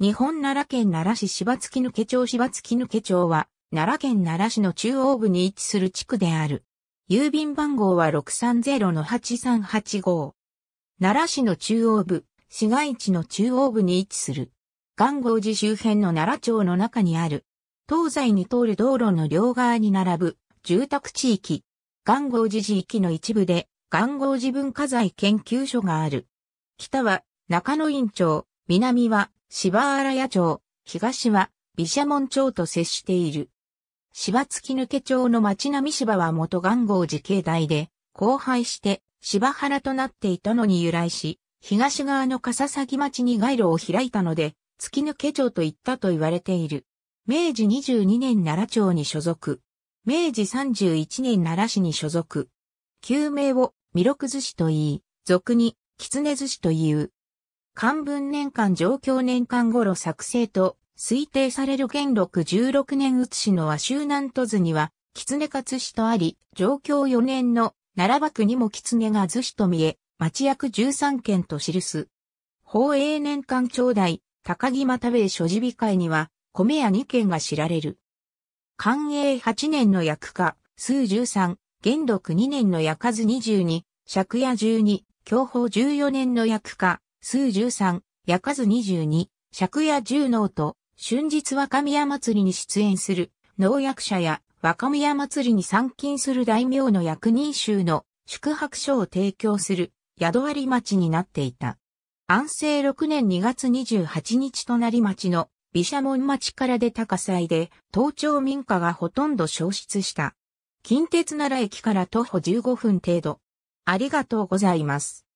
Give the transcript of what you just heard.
日本奈良県奈良市柴月抜町柴月抜町は、奈良県奈良市の中央部に位置する地区である。郵便番号は630-8385。奈良市の中央部、市街地の中央部に位置する。岩号寺周辺の奈良町の中にある。東西に通る道路の両側に並ぶ住宅地域。岩号寺地域の一部で、岩号寺文化財研究所がある。北は中野院町、南は芝原屋町、東は、毘沙門町と接している。芝月抜町の町並芝は元元号寺境内で、荒廃して芝原となっていたのに由来し、東側の笠崎町に街路を開いたので、月抜町と言ったと言われている。明治22年奈良町に所属。明治31年奈良市に所属。旧名を弥勒寿司と言い、俗に狐寿司という。漢文年間状況年間頃作成と推定される元禄16年写しの和州南都図には、狐勝氏とあり、状況4年の奈良幕にも狐が図子と見え、町役13件と記す。法営年間長代、高木又兵衛所持備会には、米屋2件が知られる。寛永8年の役家、数13、元禄2年の役数22、借家12、享保14年の役家、数焼かず数十二、尺や十能と、春日若宮祭りに出演する、農薬者や若宮祭りに参勤する大名の役人衆の宿泊所を提供する宿割町になっていた。安政六年二月二十八日隣町の毘沙門町から出た火災で、東町民家がほとんど消失した。近鉄奈良駅から徒歩15分程度。ありがとうございます。